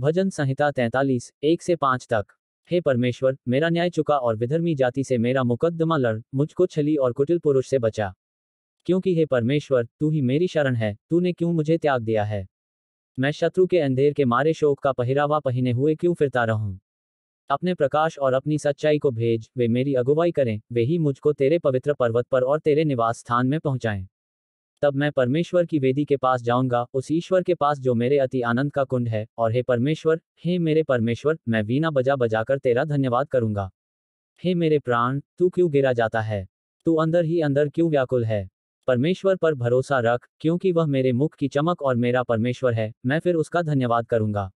भजन संहिता तैंतालीस एक से पांच तक हे परमेश्वर मेरा न्याय चुका और विधर्मी जाति से मेरा मुकदमा लड़ मुझको छली और कुटिल पुरुष से बचा क्योंकि हे परमेश्वर तू ही मेरी शरण है तूने क्यों मुझे त्याग दिया है मैं शत्रु के अंधेर के मारे शोक का पहरावा पहने हुए क्यों फिरता रहूं अपने प्रकाश और अपनी सच्चाई को भेज वे मेरी अगुवाई करें वे ही मुझको तेरे पवित्र पर्वत पर और तेरे निवास स्थान में पहुंचाएं तब मैं परमेश्वर की वेदी के पास जाऊंगा उस ईश्वर के पास जो मेरे अति आनंद का कुंड है और हे परमेश्वर हे मेरे परमेश्वर मैं वीणा बजा बजाकर तेरा धन्यवाद करूंगा हे मेरे प्राण तू क्यों गिरा जाता है तू अंदर ही अंदर क्यों व्याकुल है परमेश्वर पर भरोसा रख क्योंकि वह मेरे मुख की चमक और मेरा परमेश्वर है मैं फिर उसका धन्यवाद करूंगा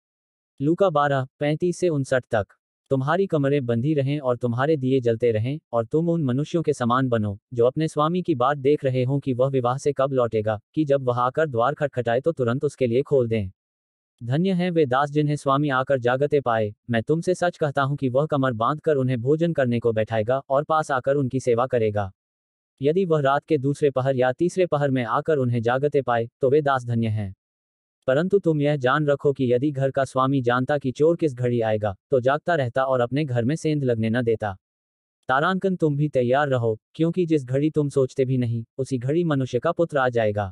लूका बारह पैंतीस से उनसठ तक तुम्हारी कमरें बंधी रहें और तुम्हारे दिए जलते रहें और तुम उन मनुष्यों के समान बनो जो अपने स्वामी की बात देख रहे हों कि वह विवाह से कब लौटेगा कि जब वह आकर द्वार खटखटाए तो तुरंत उसके लिए खोल दें धन्य हैं वे दास जिन्हें स्वामी आकर जागते पाए मैं तुमसे सच कहता हूँ कि वह कमर बांध कर उन्हें भोजन करने को बैठाएगा और पास आकर उनकी सेवा करेगा यदि वह रात के दूसरे पहर या तीसरे पहर में आकर उन्हें जागते पाए तो वे दास धन्य हैं परंतु तुम यह जान रखो कि यदि घर का स्वामी जानता कि चोर किस घड़ी आएगा तो जागता रहता और अपने घर में सेंध लगने न देता तारांकन तुम भी तैयार रहो क्योंकि जिस घड़ी तुम सोचते भी नहीं उसी घड़ी मनुष्य का पुत्र आ जाएगा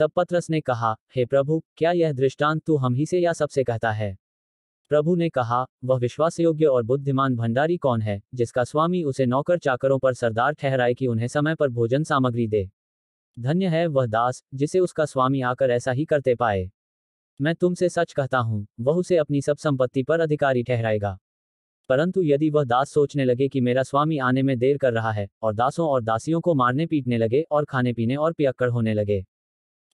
तब पत्रस ने कहा हे प्रभु क्या यह दृष्टांत तू हम ही से या सबसे कहता है प्रभु ने कहा वह विश्वास योग्य और बुद्धिमान भंडारी कौन है जिसका स्वामी उसे नौकर चाकरों पर सरदार ठहराए कि उन्हें समय पर भोजन सामग्री दे धन्य है वह दास जिसे उसका स्वामी आकर ऐसा ही करते पाए मैं तुमसे सच कहता हूँ वह उसे अपनी सब संपत्ति पर अधिकारी ठहराएगा परंतु यदि वह दास सोचने लगे कि मेरा स्वामी आने में देर कर रहा है और दासों और दासियों को मारने पीटने लगे और खाने पीने और पियक्कड़ होने लगे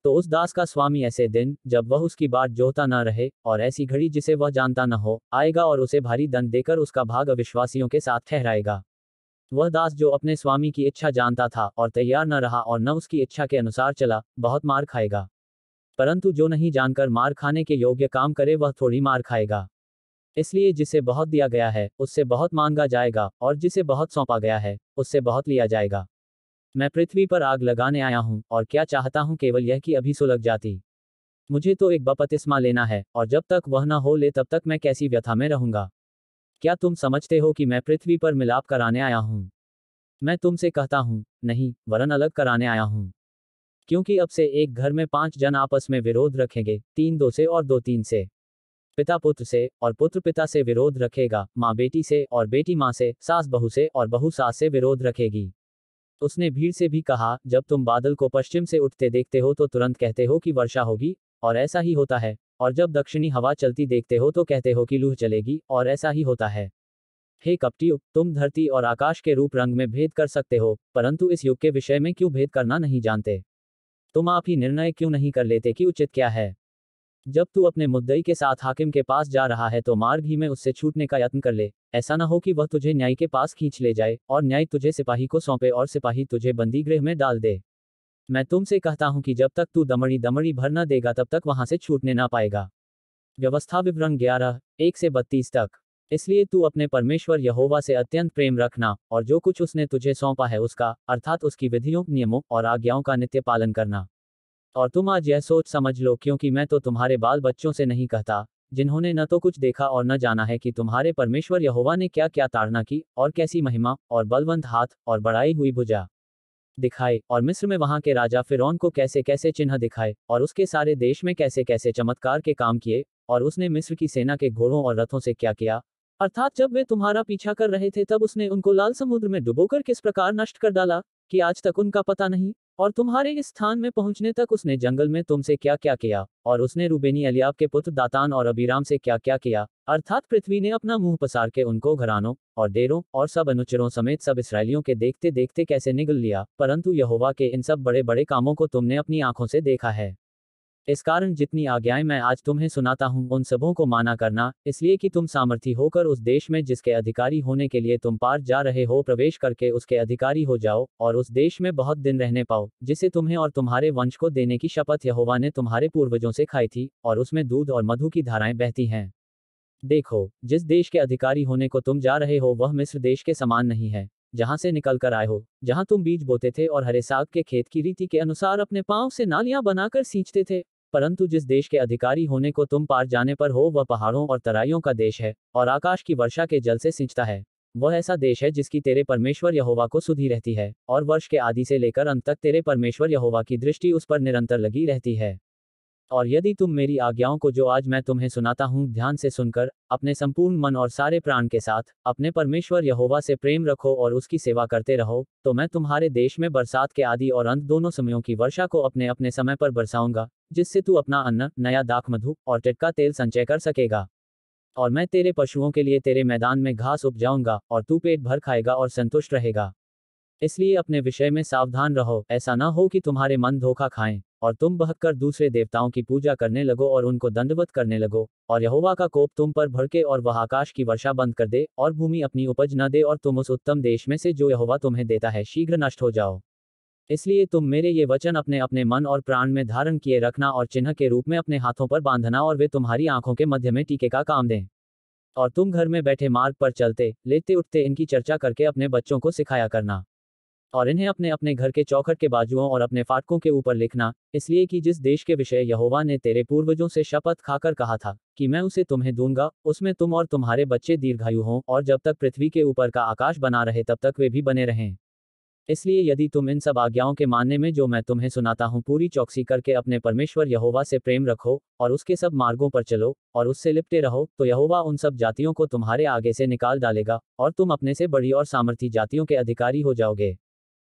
तो उस दास का स्वामी ऐसे दिन जब वह उसकी बात जोहता न रहे और ऐसी घड़ी जिसे वह जानता न हो आएगा और उसे भारी दंड देकर उसका भाग अविश्वासियों के साथ ठहराएगा वह दास जो अपने स्वामी की इच्छा जानता था और तैयार न रहा और न उसकी इच्छा के अनुसार चला बहुत मार खाएगा परंतु जो नहीं जानकर मार खाने के योग्य काम करे वह थोड़ी मार खाएगा इसलिए जिसे बहुत दिया गया है उससे बहुत मांगा जाएगा और जिसे बहुत सौंपा गया है उससे बहुत लिया जाएगा मैं पृथ्वी पर आग लगाने आया हूँ और क्या चाहता हूँ केवल यह कि अभी सुलग जाती मुझे तो एक बपतिस्मा लेना है और जब तक वह न हो ले तब तक मैं कैसी व्यथा में रहूंगा क्या तुम समझते हो कि मैं पृथ्वी पर मिलाप कराने आया हूँ मैं तुमसे कहता हूँ नहीं वरन अलग कराने आया हूँ क्योंकि अब से एक घर में पांच जन आपस में विरोध रखेंगे तीन दो से और दो तीन से पिता पुत्र से और पुत्र पिता से विरोध रखेगा माँ बेटी से और बेटी माँ से सास बहु से और बहु सास से विरोध रखेगी उसने भीड़ से भी कहा जब तुम बादल को पश्चिम से उठते देखते हो तो तुरंत कहते हो कि वर्षा होगी और ऐसा ही होता है और जब दक्षिणी हवा चलती देखते हो तो कहते हो कि लूह चलेगी और ऐसा ही होता है हे कपटी तुम धरती और आकाश के रूप रंग में भेद कर सकते हो परंतु इस युग के विषय में क्यों भेद करना नहीं जानते तुम आप ही निर्णय क्यों नहीं कर लेते कि उचित क्या है जब तू अपने मुद्दई के साथ हाकिम के पास जा रहा है तो मार्ग ही में उससे छूटने का यत्न कर ले ऐसा ना हो कि वह तुझे न्याय के पास खींच ले जाए और न्याय तुझे सिपाही को सौंपे और सिपाही तुझे बंदीगृह में डाल दे मैं तुमसे कहता हूं कि जब तक तू दमड़ी दमड़ी भर न देगा तब तक वहां से छूटने ना पाएगा व्यवस्था विवरण ग्यारह एक से बत्तीस तक इसलिए तू अपने परमेश्वर यहोवा से अत्यंत प्रेम रखना और जो कुछ उसने तुझे सौंपा है उसका अर्थात उसकी विधियों नियमों और आज्ञाओं का नित्य पालन करना और तुम आज यह सोच समझ लो क्योंकि मैं तो तुम्हारे बाल बच्चों से नहीं कहता जिन्होंने न तो कुछ देखा और न जाना है कि तुम्हारे परमेश्वर यहोवा ने क्या क्या ताड़ना की और कैसी महिमा और बलवंत हाथ और बढ़ाई हुई भुजा दिखाए और मिस्र में वहां के राजा फिरौन को कैसे कैसे चिन्ह दिखाए और उसके सारे देश में कैसे कैसे चमत्कार के काम किए और उसने मिस्र की सेना के घोड़ों और रथों से क्या किया अर्थात जब वे तुम्हारा पीछा कर रहे थे तब उसने उनको लाल समुद्र में डुबोकर किस प्रकार नष्ट कर डाला कि आज तक उनका पता नहीं और तुम्हारे इस स्थान में पहुंचने तक उसने जंगल में तुमसे क्या क्या किया और उसने रूबेनी अलियाब के पुत्र दातान और अबीराम से क्या क्या किया अर्थात पृथ्वी ने अपना मुंह पसार के उनको घरानों और डेरों और सब अनुचरों समेत सब इसराइलियों के देखते देखते कैसे निगल लिया परंतु यहोवा के इन सब बड़े बड़े कामों को तुमने अपनी आंखों से देखा है इस कारण जितनी आज्ञाएं मैं आज तुम्हें सुनाता हूँ उन सबों को माना करना इसलिए कि तुम सामर्थी होकर उस देश में जिसके अधिकारी होने के लिए तुम पार जा रहे हो प्रवेश करके उसके अधिकारी हो जाओ और उस देश में बहुत दिन रहने पाओ जिसे तुम्हें और तुम्हारे वंश को देने की शपथ यहोवा ने तुम्हारे पूर्वजों से खाई थी और उसमें दूध और मधु की धाराएं बहती हैं देखो जिस देश के अधिकारी होने को तुम जा रहे हो वह मिस्र देश के समान नहीं है जहां से निकल कर आए हो जहां तुम बीज बोते थे और हरे साग के खेत की रीति के अनुसार अपने पांव से नालियां बनाकर सींचते थे परंतु जिस देश के अधिकारी होने को तुम पार जाने पर हो वह पहाड़ों और तराइयों का देश है और आकाश की वर्षा के जल से सिंचता है वह ऐसा देश है जिसकी तेरे परमेश्वर यहोवा को सुधी रहती है और वर्ष के आदि से लेकर अंत तक तेरे परमेश्वर यहोवा की दृष्टि उस पर निरंतर लगी रहती है और यदि तुम मेरी आज्ञाओं को जो आज मैं तुम्हें सुनाता हूँ ध्यान से सुनकर अपने संपूर्ण मन और सारे प्राण के साथ अपने परमेश्वर यहोवा से प्रेम रखो और उसकी सेवा करते रहो तो मैं तुम्हारे देश में बरसात के आदि और अंत दोनों समयों की वर्षा को अपने अपने समय पर बरसाऊंगा जिससे तू अपना अन्न नया दाख मधु और टिटका तेल संचय कर सकेगा और मैं तेरे पशुओं के लिए तेरे मैदान में घास उपजाऊंगा और तू पेट भर खाएगा और संतुष्ट रहेगा इसलिए अपने विषय में सावधान रहो ऐसा ना हो कि तुम्हारे मन धोखा खाएं और तुम बहकर दूसरे देवताओं की पूजा करने लगो और उनको दंडवत करने लगो और यहोवा का कोप तुम पर भड़के और वह आकाश की वर्षा बंद कर दे और भूमि अपनी उपज न दे और तुम उस उत्तम देश में से जो यहोवा तुम्हें देता है शीघ्र नष्ट हो जाओ इसलिए तुम मेरे ये वचन अपने अपने मन और प्राण में धारण किए रखना और चिन्ह के रूप में अपने हाथों पर बांधना और वे तुम्हारी आंखों के मध्य में टीके का काम दें और तुम घर में बैठे मार्ग पर चलते लेते उठते इनकी चर्चा करके अपने बच्चों को सिखाया करना और इन्हें अपने अपने घर के चौखट के बाजुओं और अपने फाटकों के ऊपर लिखना इसलिए कि जिस देश के विषय यहोवा ने तेरे पूर्वजों से शपथ खाकर कहा था कि मैं उसे तुम्हें दूंगा उसमें तुम और तुम्हारे बच्चे दीर्घायु हों और जब तक पृथ्वी के ऊपर का आकाश बना रहे तब तक वे भी बने रहें इसलिए यदि तुम इन सब आज्ञाओं के मानने में जो मैं तुम्हें सुनाता हूँ पूरी चौकसी करके अपने परमेश्वर यहोवा से प्रेम रखो और उसके सब मार्गों पर चलो और उससे लिपटे रहो तो यहोवा उन सब जातियों को तुम्हारे आगे से निकाल डालेगा और तुम अपने से बड़ी और सामर्थी जातियों के अधिकारी हो जाओगे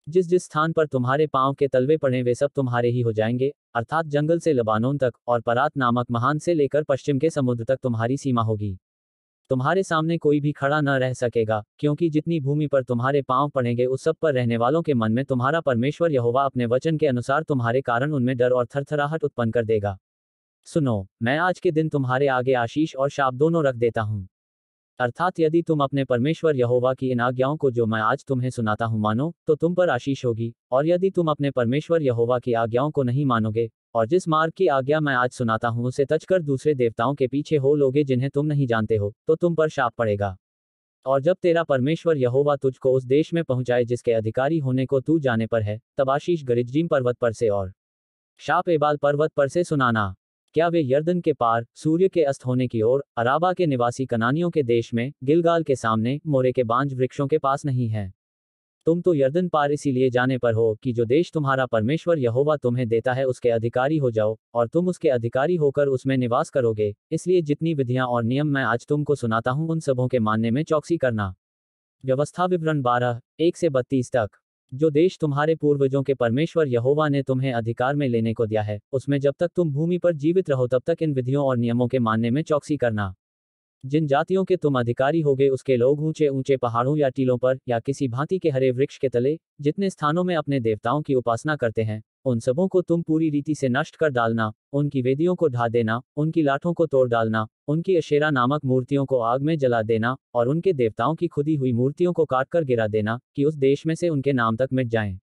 जिस जिस स्थान पर तुम्हारे पांव के तलवे पड़े वे सब तुम्हारे ही हो जाएंगे अर्थात जंगल से लबानोन तक और परात नामक महान से लेकर पश्चिम के समुद्र तक तुम्हारी सीमा होगी तुम्हारे सामने कोई भी खड़ा न रह सकेगा क्योंकि जितनी भूमि पर तुम्हारे पांव पड़ेंगे उस सब पर रहने वालों के मन में तुम्हारा परमेश्वर यहोवा अपने वचन के अनुसार तुम्हारे कारण उनमें डर और थरथराहट उत्पन्न कर देगा सुनो मैं आज के दिन तुम्हारे आगे आशीष और शाप दोनों रख देता हूँ अर्थात यदि तुम अपने परमेश्वर यहोवा की इन आज्ञाओं को जो मैं आज तुम्हें सुनाता हूँ मानो तो तुम पर आशीष होगी और यदि तुम अपने परमेश्वर यहोवा की आज्ञाओं को नहीं मानोगे और जिस मार्ग की आज्ञा मैं आज सुनाता हूँ उसे तचकर दूसरे देवताओं के पीछे हो लोगे जिन्हें तुम नहीं जानते हो तो तुम पर शाप पड़ेगा और जब तेरा परमेश्वर यहोवा तुझको उस देश में पहुंचाए जिसके अधिकारी होने को तू जाने पर है तब आशीष गरिजीम पर्वत पर से और शाप एबाल पर्वत पर से सुनाना क्या वे यर्दन के पार सूर्य के अस्त होने की ओर अराबा के निवासी कनानियों के देश में गिलगाल के सामने मोरे के बांझ वृक्षों के पास नहीं है तुम तो यर्दन पार इसीलिए जाने पर हो कि जो देश तुम्हारा परमेश्वर यहोवा तुम्हें देता है उसके अधिकारी हो जाओ और तुम उसके अधिकारी होकर उसमें निवास करोगे इसलिए जितनी विधियां और नियम मैं आज तुमको सुनाता हूं उन सबों के मानने में चौकसी करना व्यवस्था विवरण बारह एक से बत्तीस तक जो देश तुम्हारे पूर्वजों के परमेश्वर यहोवा ने तुम्हें अधिकार में लेने को दिया है उसमें जब तक तुम भूमि पर जीवित रहो तब तक इन विधियों और नियमों के मानने में चौकसी करना जिन जातियों के तुम अधिकारी होगे उसके लोग ऊंचे ऊंचे पहाड़ों या टीलों पर या किसी भांति के हरे वृक्ष के तले जितने स्थानों में अपने देवताओं की उपासना करते हैं उन सबों को तुम पूरी रीति से नष्ट कर डालना उनकी वेदियों को ढा देना उनकी लाठों को तोड़ डालना उनकी अशेरा नामक मूर्तियों को आग में जला देना और उनके देवताओं की खुदी हुई मूर्तियों को काटकर गिरा देना कि उस देश में से उनके नाम तक मिट जाएं।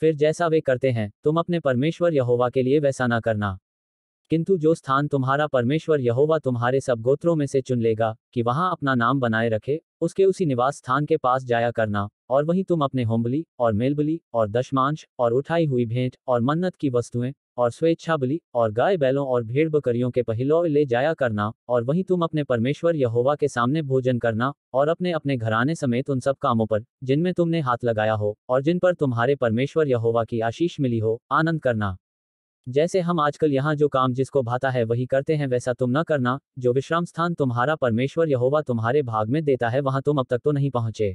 फिर जैसा वे करते हैं तुम अपने परमेश्वर यहोवा के लिए वैसा ना करना किंतु जो स्थान तुम्हारा परमेश्वर यहोवा तुम्हारे सब गोत्रों में से चुन लेगा कि वहां अपना नाम बनाए रखे उसके उसी निवास स्थान के पास जाया करना और वहीं तुम अपने होमबली और मेलबली और दशमांश और उठाई हुई भेंट और मन्नत की वस्तुएं और स्वेच्छा बली और गाय बैलों और भेड़ बकरियों के पहलौ ले जाया करना और वहीं तुम अपने परमेश्वर यहोवा के सामने भोजन करना और अपने अपने घराने समेत उन सब कामों पर जिनमें तुमने हाथ लगाया हो और जिन पर तुम्हारे परमेश्वर यहोवा की आशीष मिली हो आनंद करना जैसे हम आजकल यहाँ जो काम जिसको भाता है वही करते हैं वैसा तुम न करना जो विश्राम स्थान तुम्हारा परमेश्वर यहोवा तुम्हारे भाग में देता है वहां तुम अब तक तो नहीं पहुंचे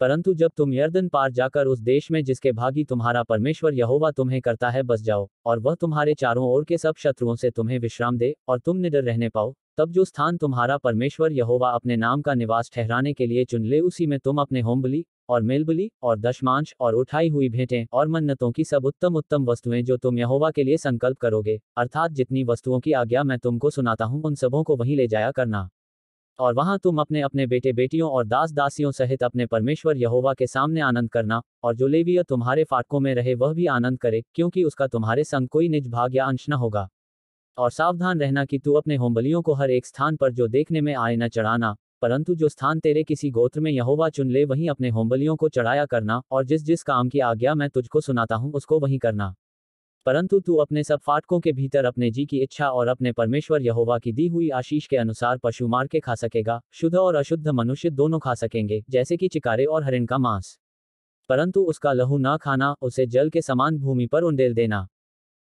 परंतु जब तुम यर्दन पार जाकर उस देश में जिसके भागी तुम्हारा परमेश्वर यहोवा तुम्हें करता है बस जाओ और वह तुम्हारे चारों ओर के सब शत्रुओं से तुम्हें विश्राम दे और तुम निडर रहने पाओ तब जो स्थान तुम्हारा परमेश्वर यहोवा अपने नाम का निवास ठहराने के लिए चुन ले उसी में तुम अपने होमबली और मेलबली और दशमांश और उठाई हुई भेंटें और मन्नतों की सब उत्तम उत्तम वस्तुएं जो तुम यहोवा के लिए संकल्प करोगे अर्थात जितनी वस्तुओं की आज्ञा मैं तुमको सुनाता हूँ उन सबों को वहीं ले जाया करना और वहां तुम अपने अपने बेटे बेटियों और दास दासियों सहित अपने परमेश्वर यहोवा के सामने आनंद करना और जो लेवीय तुम्हारे फाटकों में रहे वह भी आनंद करे क्योंकि उसका तुम्हारे संग कोई निज भाग या अंश न होगा और सावधान रहना कि तू अपने होमबलियों को हर एक स्थान पर जो देखने में आए न चढ़ाना परंतु जो स्थान तेरे किसी गोत्र में यहोवा चुन ले वहीं अपने होमबलियों को चढ़ाया करना और जिस जिस काम की आज्ञा मैं तुझको सुनाता हूँ उसको वहीं करना परंतु तू अपने सब फाटकों के भीतर अपने जी की इच्छा और अपने परमेश्वर यहोवा की दी हुई आशीष के अनुसार पशु मार के खा सकेगा शुद्ध और अशुद्ध मनुष्य दोनों खा सकेंगे जैसे कि चिकारे और हरिण का मांस परंतु उसका लहू ना खाना उसे जल के समान भूमि पर उंडेल देना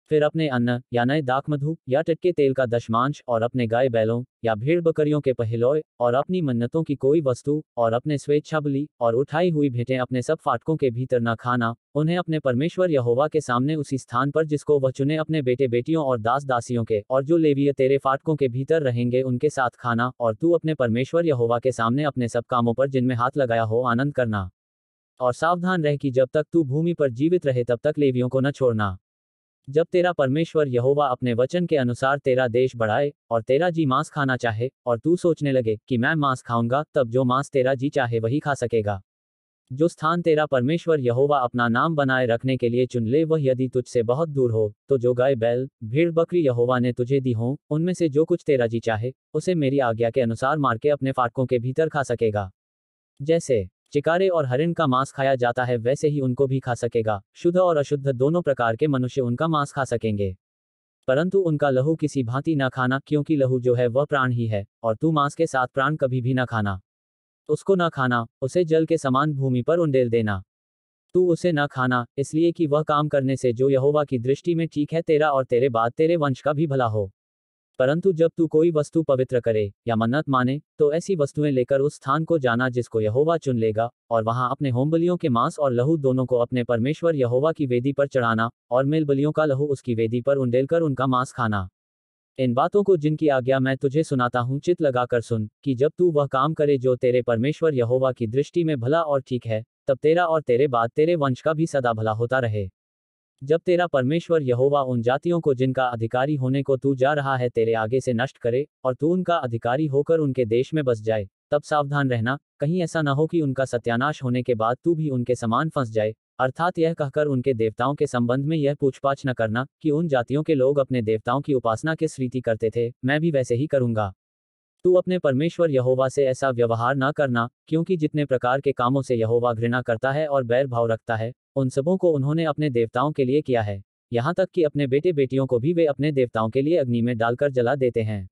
फिर अपने अन्न या नए मधु या टटके तेल का दशमांश और अपने गाय बैलों या भेड़ बकरियों के पहलोय और अपनी मन्नतों की कोई वस्तु और अपने स्वेच्छा बली और उठाई हुई भेंटें अपने सब फाटकों के भीतर न खाना उन्हें अपने परमेश्वर यहोवा के सामने उसी स्थान पर जिसको वह चुने अपने बेटे बेटियों और दास दासियों के और जो लेवीय तेरे फाटकों के भीतर रहेंगे उनके साथ खाना और तू अपने परमेश्वर यहोवा के सामने अपने सब कामों पर जिनमें हाथ लगाया हो आनंद करना और सावधान रह कि जब तक तू भूमि पर जीवित रहे तब तक लेवियों को न छोड़ना जब तेरा परमेश्वर यहोवा अपने वचन के अनुसार तेरा देश बढ़ाए और तेरा जी मांस खाना चाहे और तू सोचने लगे कि मैं मांस खाऊंगा तब जो मांस तेरा जी चाहे वही खा सकेगा जो स्थान तेरा परमेश्वर यहोवा अपना नाम बनाए रखने के लिए चुन ले वह यदि तुझसे बहुत दूर हो तो जो गाय बैल भीड़ बकरी यहोवा ने तुझे दी हो उनमें से जो कुछ तेरा जी चाहे उसे मेरी आज्ञा के अनुसार मार के अपने फाटकों के भीतर खा सकेगा जैसे चिकारे और हरिण का मांस खाया जाता है वैसे ही उनको भी खा सकेगा शुद्ध और अशुद्ध दोनों प्रकार के मनुष्य उनका मांस खा सकेंगे परंतु उनका लहू किसी भांति न खाना क्योंकि लहू जो है वह प्राण ही है और तू मांस के साथ प्राण कभी भी न खाना उसको न खाना उसे जल के समान भूमि पर उंडेल देना तू उसे न खाना इसलिए कि वह काम करने से जो यहोवा की दृष्टि में ठीक है तेरा और तेरे बाद तेरे वंश का भी भला हो परंतु जब तू कोई वस्तु पवित्र करे या मन्नत माने तो ऐसी वस्तुएं लेकर उस स्थान को जाना जिसको यहोवा चुन लेगा और वहां अपने होमबलियों के मांस और लहू दोनों को अपने परमेश्वर यहोवा की वेदी पर चढ़ाना और मेलबलियों का लहू उसकी वेदी पर उंडेल उनका मांस खाना इन बातों को जिनकी आज्ञा मैं तुझे सुनाता हूँ चित लगाकर सुन कि जब तू वह काम करे जो तेरे परमेश्वर यहोवा की दृष्टि में भला और ठीक है तब तेरा और तेरे बाद तेरे वंश का भी सदा भला होता रहे जब तेरा परमेश्वर यहोवा उन जातियों को जिनका अधिकारी होने को तू जा रहा है तेरे आगे से नष्ट करे और तू उनका अधिकारी होकर उनके देश में बस जाए तब सावधान रहना कहीं ऐसा न हो कि उनका सत्यानाश होने के बाद तू भी उनके समान फंस जाए अर्थात यह कहकर उनके देवताओं के संबंध में यह पूछपाछ न करना कि उन जातियों के लोग अपने देवताओं की उपासना किस रीति करते थे मैं भी वैसे ही करूंगा तू अपने परमेश्वर यहोवा से ऐसा व्यवहार न करना क्योंकि जितने प्रकार के कामों से यहोवा घृणा करता है और बैर भाव रखता है उन सबों को उन्होंने अपने देवताओं के लिए किया है यहाँ तक कि अपने बेटे बेटियों को भी वे अपने देवताओं के लिए अग्नि में डालकर जला देते हैं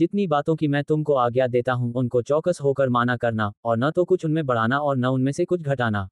जितनी बातों की मैं तुमको आज्ञा देता हूँ उनको चौकस होकर माना करना और न तो कुछ उनमें बढ़ाना और न उनमें से कुछ घटाना